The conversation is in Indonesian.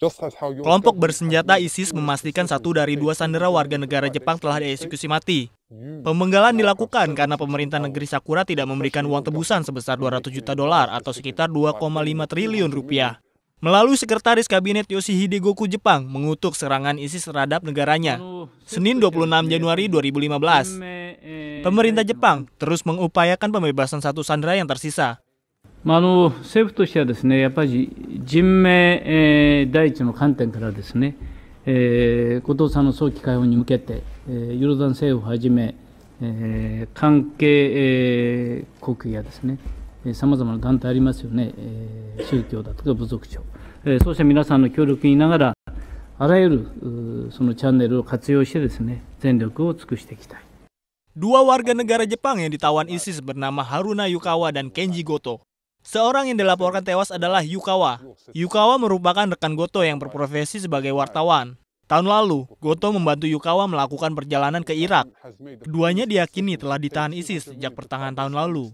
Kelompok bersenjata ISIS memastikan satu dari dua sandera warga negara Jepang telah dieksekusi mati. Pemenggalan dilakukan karena pemerintah negeri Sakura tidak memberikan uang tebusan sebesar 200 juta dolar atau sekitar 2,5 triliun rupiah. Melalui Sekretaris Kabinet Yoshihide Goku Jepang mengutuk serangan ISIS terhadap negaranya. Senin 26 Januari 2015, pemerintah Jepang terus mengupayakan pembebasan satu sandera yang tersisa. まあ、あの政府としてはです、ね、やっぱり人命、えー、第一の観点からですね、えー、後藤さんの早期解放に向けて、えー、ユーロザン政府をはじめ、えー、関係、えー、国やですね、さまざまな団体ありますよね、えー、宗教だとか部族長、えー、そうした皆さんの協力にながら、あらゆるそのチャンネルを活用してですね、全力を尽くしていきたい。Dua warga negara Jepang yang ditawan ISIS bernama Haruna Yukawa dan Kenji Goto Seorang yang dilaporkan tewas adalah Yukawa. Yukawa merupakan rekan Goto yang berprofesi sebagai wartawan. Tahun lalu, Goto membantu Yukawa melakukan perjalanan ke Irak. Keduanya diyakini telah ditahan ISIS sejak pertengahan tahun lalu.